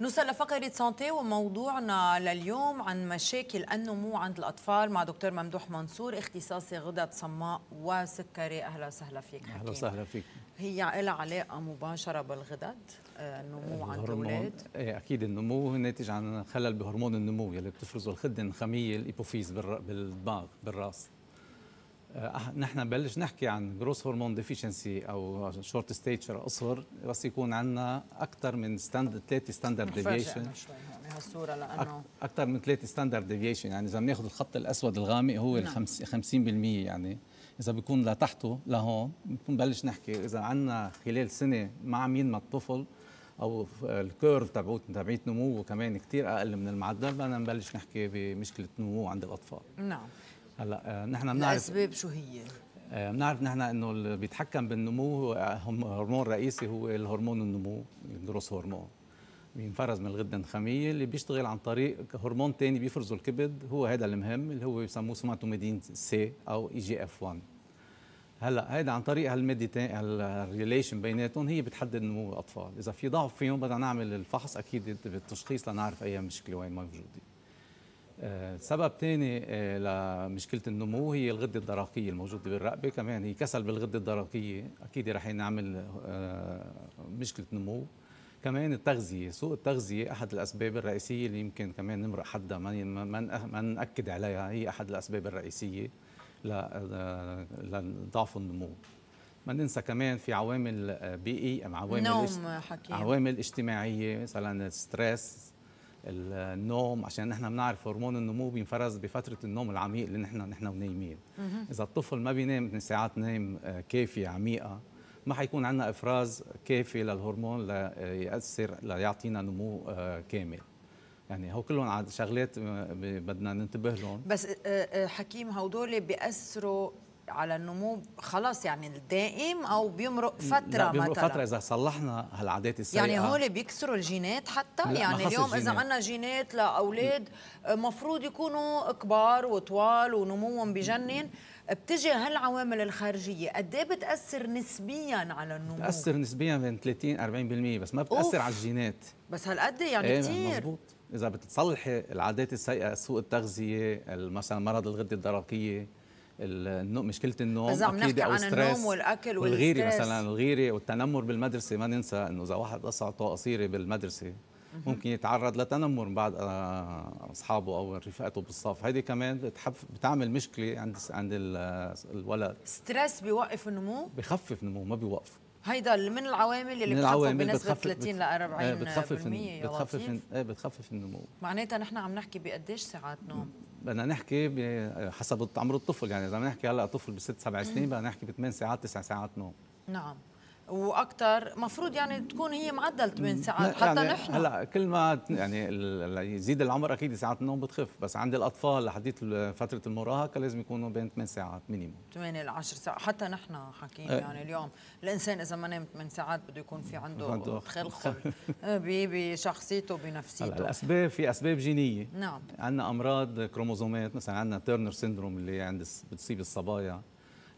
نوصل لفقرة سانتي وموضوعنا لليوم عن مشاكل النمو عند الأطفال مع دكتور ممدوح منصور اختصاصي غدد صماء وسكري أهلا وسهلا فيك حكيم أهلا وسهلا فيك هي لها علاقة مباشرة بالغدد النمو آه، عند الأولاد ايه أكيد النمو ناتج عن خلل بهرمون النمو يلي بتفرزه الخدة النخامية الإيبوفيز بالدماغ بالرأس آه، نحن بلش نحكي عن جروس هرمون ديفيشنسي او شورت ستيتشر قصر بس يكون عندنا اكثر من ستاند ثلاثه ستاندرد ديفيشن شوي يعني لانه اكثر من ثلاثه ستاندرد ديفيشن يعني اذا بناخذ الخط الاسود الغامق هو نعم. ال 50% يعني اذا بيكون لتحته لهون بنكون بلش نحكي اذا عندنا خلال سنه ما عم ينمى الطفل او الكيرف تبعوت تبعيه نموه كمان كثير اقل من المعدل بدنا نبلش نحكي بمشكله نمو عند الاطفال نعم هلا آه، نحن بنعرف الاسباب شو هي؟ آه، بنعرف نحن انه اللي بيتحكم بالنمو آه، هرمون رئيسي هو الهرمون النمو الدروس هرمون بينفرز من الغده النخاميه اللي بيشتغل عن طريق هرمون ثاني بيفرزه الكبد هو هذا المهم اللي هو بيسموه سوماتوميدين سي او اي جي اف 1 هلا هيدا عن طريق هالميديتين الريليشن بيناتهم هي بتحدد نمو الاطفال اذا في ضعف فيهم بدنا نعمل الفحص اكيد بالتشخيص لنعرف اي مشكله وين موجوده سبب ثاني آه، لمشكله النمو هي الغده الدرقيه الموجوده بالرقبه كمان هي كسل بالغده الدرقيه اكيد رح ينعمل آه، مشكله نمو كمان التغذيه سوء التغذيه احد الاسباب الرئيسيه اللي يمكن كمان نمرق حدها ما ناكد عليها هي احد الاسباب الرئيسيه لضعف آه، النمو ما ننسى كمان في عوامل بيئيه عوامل نوم عوامل اجتماعيه مثلا ستريس النوم عشان نحن بنعرف هرمون النمو بينفرز بفتره النوم العميق اللي نحن نحن ونايمين اذا الطفل ما بينام من ساعات نايم آه، كافيه عميقه ما حيكون عندنا افراز كافي للهرمون ليأثر آه، ليعطينا نمو آه، كامل يعني هو كلهم عاد شغلات بدنا ننتبه لهم بس حكيم هدول بيأثروا على النمو خلاص يعني الدائم او بيمرق فتره لا بيمرق مثلا فتره اذا صلحنا هالعادات السيئه يعني هول بيكسروا الجينات حتى يعني اليوم اذا عندنا جينات لاولاد مفروض يكونوا كبار وطوال ونموهم بجنن بتجي هالعوامل الخارجيه قد ايه بتاثر نسبيا على النمو بتاثر نسبيا بين 30 40% بس ما بتاثر أوف. على الجينات بس هالقد يعني ايه كثير اذا بتصلحي العادات السيئه سوء التغذيه مثلا مرض الغده الدرقيه النوم مشكله النوم إذا عم نحكي عن النوم والاكل والغيري مثلا الغيره والتنمر بالمدرسه ما ننسى انه اذا واحد قصعته قصيره بالمدرسه ممكن يتعرض لتنمر من بعض آه، اصحابه او رفقاته بالصف هيدي كمان بتحف بتعمل مشكله عند عند الولد ستريس بيوقف النمو بخفف نمو ما بيوقفه هيدا من العوامل اللي بتخفف العوامل بنسبه 30 ل 40 إيه، بتخفف بتخفف إيه، بتخفف النمو معناتها نحن عم نحكي بقديش ساعات نوم بدنا نحكي حسب عمر الطفل يعني اذا بنحكي هلا طفل بست سبع سنين بدنا نحكي بثمان ساعات تسع ساعات نوم نعم واكثر مفروض يعني تكون هي معدل 8 ساعات حتى يعني نحن هلا كل ما يعني يزيد العمر اكيد ساعات النوم بتخف بس عند الاطفال لحديت فتره المراهقه لازم يكونوا بين 8 ساعات مينيموم 8 ل 10 ساعات حتى نحن حكينا أه يعني اليوم الانسان اذا ما نام 8 ساعات بده يكون في عنده خلخل بشخصيته بنفسيته هلا الاسباب في اسباب جينيه نعم عندنا امراض كروموزومات مثلا عندنا تيرنر سيندروم اللي عند بتصيب الصبايا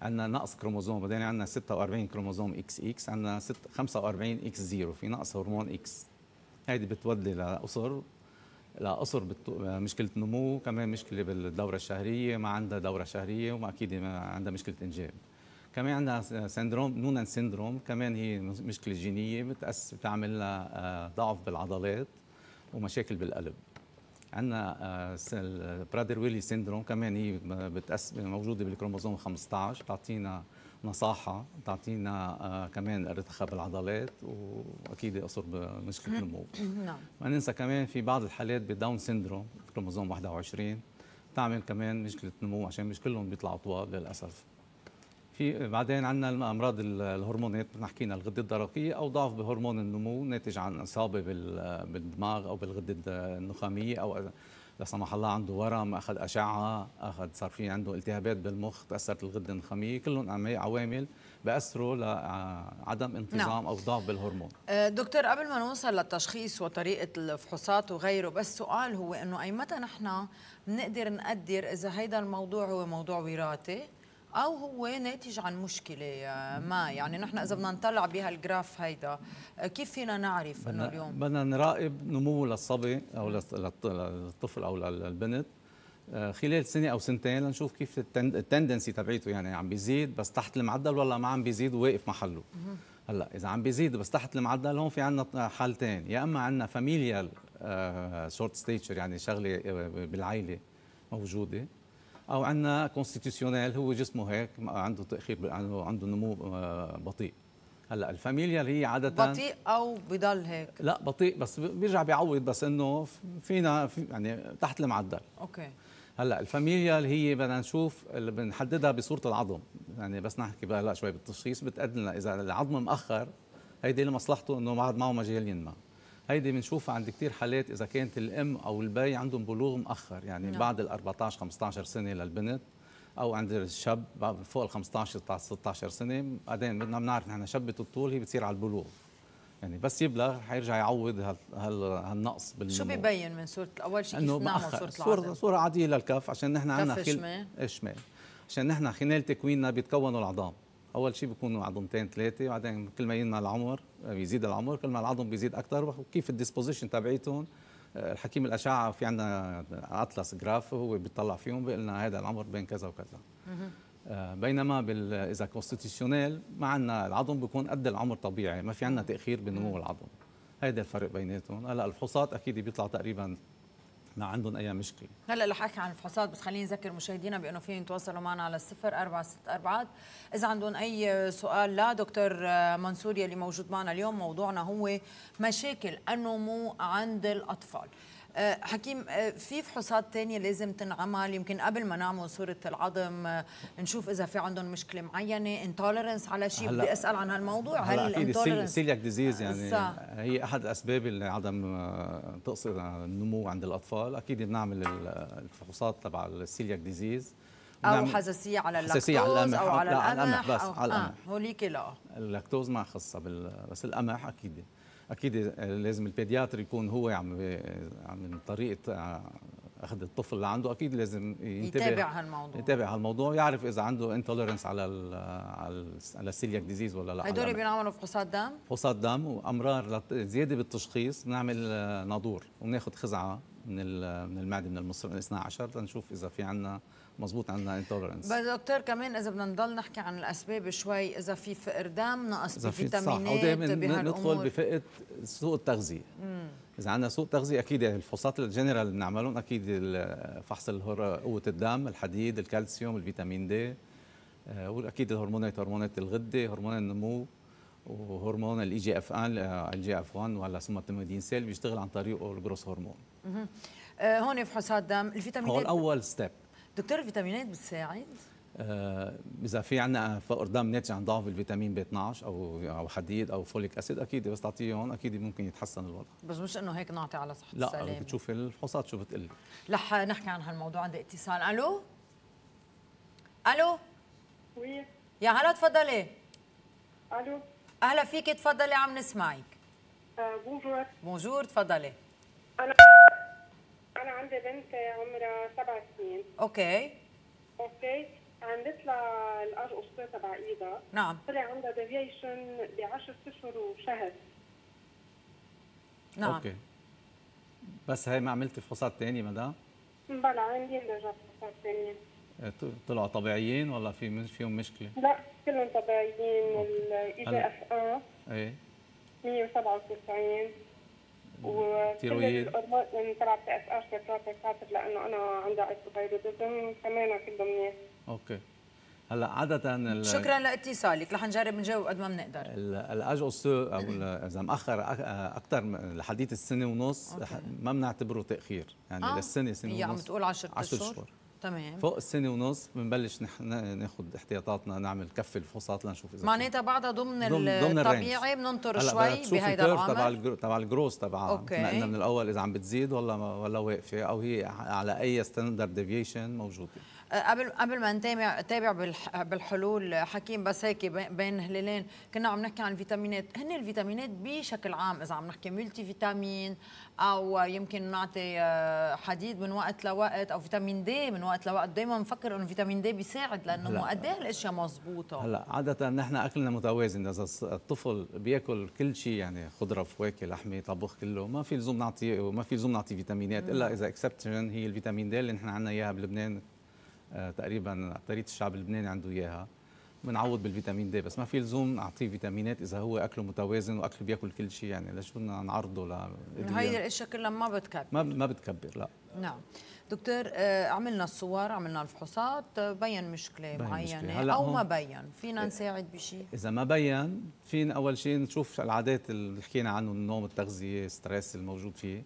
عندنا نقص كروموزوم بعدين عندنا 46 كروموزوم اكس اكس عندنا 45 اكس زيرو في نقص هرمون اكس هيدي بتودي لقصر لقصر مشكله نمو كمان مشكله بالدوره الشهريه ما عندها دوره شهريه وما اكيد ما عندها مشكله انجاب كمان عندها سندروم نونان سندروم كمان هي مشكله جينيه بتأس بتعمل لها آه، ضعف بالعضلات ومشاكل بالقلب عندنا البرادر ويلي سيندروم كمان هي موجوده بالكروموزوم 15 بتعطينا نصاحه بتعطينا آه، كمان ارتخاء بالعضلات واكيد يقصر بمشكله النمو نعم ما ننسى كمان في بعض الحالات بداون سيندروم كروموزوم 21 بتعمل كمان مشكله نمو عشان مش كلهم بيطلعوا طوال للاسف في بعدين عندنا امراض الهرمونات حكينا الغده الدرقيه او ضعف بهرمون النمو ناتج عن اصابه بالدماغ او بالغده النخاميه او لا سمح الله عنده ورم اخذ اشعه اخذ صار في عنده التهابات بالمخ تاثرت الغده النخاميه كلهم عوامل بأثروا لعدم آه، نعم. انتظام نعم. أو ضعف بالهرمون آه، دكتور قبل ما نوصل للتشخيص وطريقة الفحوصات وغيره بس سؤال هو أنه أي متى نحن بنقدر نقدر إذا هيدا الموضوع هو موضوع وراثي او هو ناتج عن مشكله آه، ما يعني نحن اذا بدنا نطلع بهالجراف هيدا آه، كيف فينا نعرف انه اليوم بدنا نراقب نمو للصبي او للطفل او للبنت آه، خلال سنه او سنتين لنشوف كيف التندنسي تبعيته يعني عم بيزيد بس تحت المعدل ولا ما عم بيزيد وواقف محله هلا اذا عم بيزيد بس تحت المعدل هون في عندنا حالتين يا اما عندنا فاميليال شورت ستيتشر يعني شغله بالعائله موجوده او عندنا كونستيتيوشنال هو جسمه هيك عنده تاخير عنده عنده نمو آه، بطيء هلا الفاميليا اللي هي عاده بطيء او بضل هيك لا بطيء بس بيرجع بيعوض بس انه فينا في يعني تحت المعدل اوكي هلا الفاميليا اللي هي بدنا نشوف اللي بنحددها بصوره العظم يعني بس نحكي بقى هلا شوي بالتشخيص بتقدم اذا العظم مأخر هيدي لمصلحته انه ما عاد معه مجال ينمى هيدي بنشوف عند كثير حالات اذا كانت الام او البي عندهم بلوغ مؤخر يعني نعم. بعد ال 14 15 سنه للبنت او عند الشاب فوق ال 15 16 سنه بعدين بدنا بنعرف نحن شبه الطول هي بتصير على البلوغ يعني بس يبلغ حيرجع يعوض هال هال هالنقص بالنمو شو ببين من صوره اول شيء كيف نعمل صوره العظم صوره عاديه للكف عشان نحن عندنا خل... شمال عشان نحن خلال تكويننا بيتكونوا العظام اول شيء بيكونوا عظمتين ثلاثه بعدين كل ما ينمى العمر آه، بيزيد العمر كل ما العظم بيزيد اكثر وكيف الديسبوزيشن تبعيتهم آه، الحكيم الاشعه في عندنا اطلس جراف هو بيطلع فيهم بيقول لنا هذا العمر بين كذا وكذا آه، بينما بال... اذا كونستيتيوشنال ما عندنا العظم بيكون قد العمر طبيعي ما في عندنا تاخير بنمو العظم هيدا الفرق بيناتهم هلا الفحوصات اكيد بيطلع تقريبا ما عندهم اي مشكله هلا رح احكي عن الفحوصات بس خليني اذكر مشاهدينا بانه فيهم يتواصلوا معنا على 0464 اذا عندهم اي سؤال لا دكتور منصور يلي موجود معنا اليوم موضوعنا هو مشاكل النمو عند الاطفال آه، حكيم آه، في فحوصات تانية لازم تنعمل يمكن قبل ما نعمل صورة العظم آه، نشوف إذا في عندهم مشكلة معينة انتولرنس على شيء بدي أسأل عن هالموضوع هل أكيد سيلياك ديزيز يعني صح. هي أحد الأسباب اللي عدم تقصر النمو عند الأطفال أكيد بنعمل الفحوصات تبع السيلياك ديزيز او حساسيه على اللاكتوز حساسية على القمح او على القمح بس أو على القمح آه هوليك لا اللاكتوز ما خاصه بس القمح اكيد اكيد لازم البيدياتر يكون هو عم عم طريقه آه، اخذ الطفل اللي عنده اكيد لازم ينتبه يتابع هالموضوع يتابع هالموضوع يعرف اذا عنده انتوليرنس على الـ على السيلياك ديزيز ولا لا هدول بينعملوا فحوصات دم فحوصات دم وامرار زياده بالتشخيص بنعمل آه، نادور وبناخذ خزعه من من المعده من المصر من 12 لنشوف اذا في عندنا مضبوط عندنا انتولرنس بس دكتور كمان اذا بدنا نضل نحكي عن الاسباب شوي اذا في فقر دم نقص فيتامينات بهالامور ندخل بفئه سوء التغذيه اذا عندنا سوء تغذيه اكيد يعني الفحوصات الجنرال اللي بنعملهم اكيد فحص قوه الدم الحديد الكالسيوم الفيتامين دي آه، واكيد الهرمونات هرمونات الغده هرمون النمو وهرمون الاي جي اف ان الجي اف 1 وهلا اسمه التمادين سيل بيشتغل عن طريقه الجروس هرمون آه، هون فحوصات دم الفيتامينات هو الاول ستيب دكتور الفيتامينات بتساعد آه، اذا في عندنا فقر دم ناتج عن ضعف الفيتامين بي 12 او او حديد او فوليك اسيد اكيد بس تعطيهم اكيد ممكن يتحسن الوضع بس مش انه هيك نعطي على صحه لا السلامه لا بتشوف الفحوصات شو بتقول رح نحكي عن هالموضوع عندي اتصال الو الو وي يا هلا تفضلي الو اهلا فيك تفضلي عم نسمعك آه، بونجور بونجور تفضلي انا عندي بنت عمرها سبع سنين اوكي اوكي عملت لها الار او سي تبع ايدها نعم طلع عندها ديفيشن ب 10 اشهر وشهر نعم اوكي بس هي ما عملتي فحوصات ثانيه مدام؟ بلا عندي رجعت فحوصات ثانيه آه، طلعوا طبيعيين ولا في مش فيهم مشكله؟ لا كلهم طبيعيين الاي جي اف اه ايه 197 وكل الهرمون تبع بي اس ار كانت كانسر لانه انا عندي ايسوبيرودزم كمان كله منيح اوكي هلا عادة شكرا لاتصالك رح نجرب نجاوب قد ما بنقدر الاج اوسو او اذا مأخر اكثر لحديث السنة ونص أوكي. ما بنعتبره تأخير يعني آه. للسنة سنة ونص هي عم تقول 10 اشهر 10 اشهر تمام فوق السنه ونص بنبلش نحن ناخذ احتياطاتنا نعمل كف الفحوصات لنشوف اذا معناتها بعدها ضمن, ضمن الطبيعي بننطر شوي بهيدا العمر تبع الجرو... تبع الجروس تبعها نقلنا من الاول اذا عم بتزيد ولا ولا واقفه او هي على اي ستاندرد ديفيشن موجوده قبل قبل ما نتابع تابع بالحلول حكيم بس هيك بين هلالين كنا عم نحكي عن الفيتامينات هن الفيتامينات بشكل عام اذا عم نحكي ملتي فيتامين او يمكن نعطي آه، حديد من وقت لوقت او فيتامين دي من وقت لوقت دائما بنفكر انه فيتامين دي بيساعد لانه هو قد ايه الاشياء مضبوطه هلا عاده نحن اكلنا متوازن اذا الطفل بياكل كل شيء يعني خضره فواكه لحمه طبخ كله ما في لزوم نعطي ما في لزوم نعطي فيتامينات الا اذا اكسبشن هي الفيتامين دي اللي نحن عندنا اياها بلبنان آه، تقريبا اكثريه الشعب اللبناني عنده اياها بنعوض بالفيتامين دي بس ما في لزوم نعطيه فيتامينات اذا هو اكله متوازن واكله بياكل كل شيء يعني ليش بدنا نعرضه ل هي الاشياء كلها ما بتكبر ما ما بتكبر لا نعم دكتور آه، عملنا الصور عملنا الفحوصات بين مشكله بين معينه مشكلة. او ما بين فينا نساعد بشيء اذا ما بين فينا اول شيء نشوف العادات اللي حكينا عنه النوم التغذيه ستريس الموجود فيه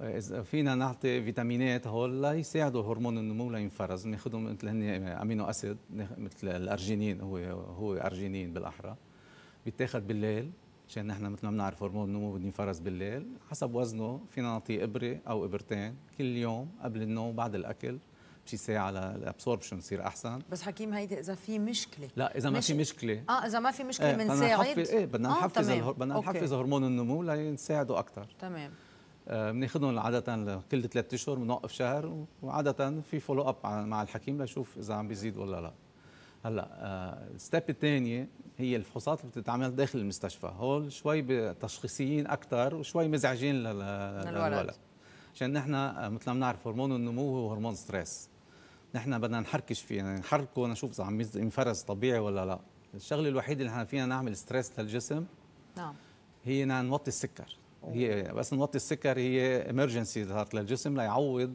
اذا فينا نعطي فيتامينات هول ليساعدوا هرمون النمو لينفرز بناخذهم مثل هن امينو اسيد مثل الارجينين هو هو ارجينين بالاحرى بيتاخذ بالليل مشان نحن مثل ما بنعرف هرمون النمو بده ينفرز بالليل حسب وزنه فينا نعطيه ابره او ابرتين كل يوم قبل النوم بعد الاكل شي ساعه الابسوربشن يصير احسن بس حكيم هيدي اذا في مشكله لا اذا ما مش... في مشكله اه اذا ما في مشكله إيه، بنساعد ايه بدنا آه، نحفز ايه بدنا نحفز, آه، الهر... بدنا نحفز هرمون النمو لينساعده اكثر تمام آه، بناخذهم عاده كل ثلاث اشهر بنوقف شهر وعاده في فولو اب مع الحكيم لشوف اذا عم بيزيد ولا لا هلا الستيب آه، الثانيه هي الفحوصات اللي بتتعمل داخل المستشفى هول شوي تشخيصيين اكثر وشوي مزعجين للولد عشان نحن آه، مثل ما بنعرف هرمون النمو هو هرمون ستريس نحن بدنا نحركش فيه يعني نحركه نشوف اذا عم ينفرز طبيعي ولا لا الشغله الوحيده اللي نحن فينا نعمل ستريس للجسم نعم هي نوطي السكر هي بس نوطي السكر هي امرجنسي ظهرت للجسم ليعوض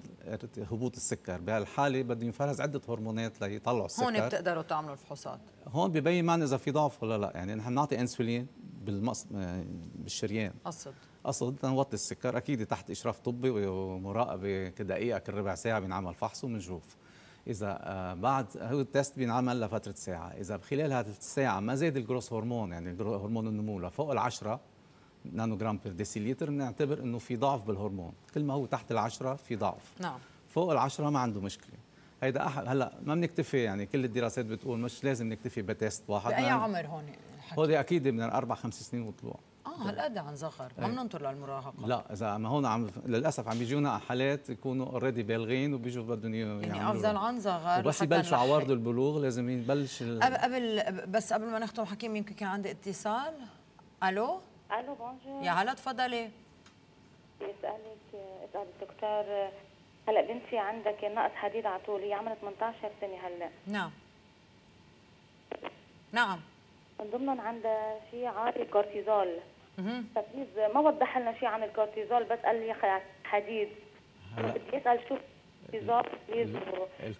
هبوط السكر بهالحاله بده ينفرز عده هرمونات ليطلعوا السكر هون بتقدروا تعملوا الفحوصات هون ببين معنا اذا في ضعف ولا لا يعني نحن بنعطي انسولين بالمقص بالشريان قصد قصد نوطي السكر اكيد تحت اشراف طبي ومراقبه كدقيقه كل ربع ساعه بينعمل فحص وبنشوف اذا آه، بعد هو التست بينعمل لفتره ساعه اذا خلال هذه الساعه ما زاد الجروس هرمون يعني هرمون النمو لفوق العشرة نانو جرام بير ديسيليتر بنعتبر انه في ضعف بالهرمون كل ما هو تحت العشرة في ضعف نعم فوق العشرة ما عنده مشكله هيدا احد هلا ما بنكتفي يعني كل الدراسات بتقول مش لازم نكتفي بتيست واحد باي نعم. عمر هون هودي اكيد من اربع خمس سنين وطلوع اه هالقد عن صغر ما إيه. بننطر للمراهقه لا اذا ما هون عم للاسف عم بيجونا حالات يكونوا اوريدي بالغين وبيجوا بدهم يعني, يعني افضل عن صغر بس يبلشوا عوارض البلوغ لازم يبلش ال... قبل بس قبل ما نختم حكيم يمكن كان عندي اتصال الو الو بونجور يا هلا بدي بسالك اسال الدكتور هلا بنتي عندك نقص حديد على طول هي عمرها 18 سنه هلا نعم نعم من ضمنهم عندها شيء عاطي كورتيزول فبليز ما وضح لنا شيء عن الكورتيزول بس قال لي حديد بدي اسال شو الكورتيزول بليز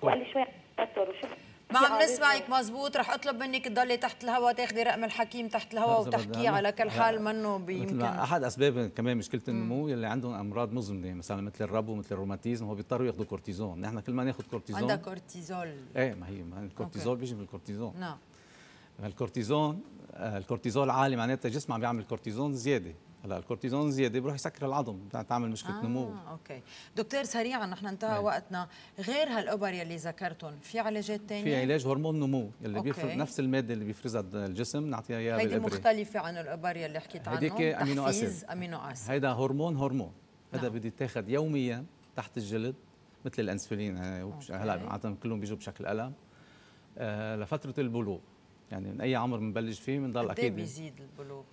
وقال لي شوي عن التوتر وشو ما عم نسمعك مزبوط رح اطلب منك تضلي تحت الهواء تاخذي رقم الحكيم تحت الهواء وتحكيه على كل حال منه بيمكن احد اسباب كمان مشكله النمو يلي عندهم امراض مزمنه مثلا مثل الربو مثل الروماتيزم هو بيضطروا ياخذوا كورتيزون نحن كل ما ناخذ كورتيزون عندها كورتيزول ايه ما هي ما الكورتيزول بيجي من الكورتيزون نعم الكورتيزون آه، الكورتيزول عالي معناتها الجسم عم بيعمل كورتيزون زياده هلا الكورتيزون زياده بروح يسكر العظم تعمل مشكله آه نمو اوكي دكتور سريعا نحن انتهى هاي. نعم. وقتنا غير هالابر يلي ذكرتهم في علاجات ثانيه في علاج هرمون نمو اللي بيفرز نفس الماده اللي بيفرزها الجسم نعطيها اياها هيدي مختلفه عن الابر يلي حكيت عنها هيديك امينو اسيد امينو اسيد هيدا هرمون هرمون هذا نعم. بده يتاخذ يوميا تحت الجلد مثل الانسولين هلا عاده كلهم بيجوا بشكل الم آه لفتره البلوغ يعني من اي عمر بنبلش فيه بنضل إيه اكيد بيزيد البلوغ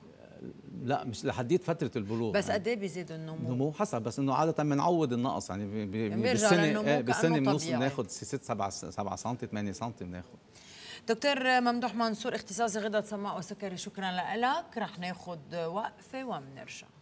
لا مش لحديت فتره البلوغ بس يعني. قد ايه بيزيد النمو؟ النمو حسب بس انه عاده بنعوض النقص يعني بالسنه آه، بالسنه بنوصل بناخذ 6 7 7 سم 8 سم بناخد دكتور ممدوح منصور اختصاصي غدد صماء وسكري شكرا لك رح ناخذ وقفه وبنرجع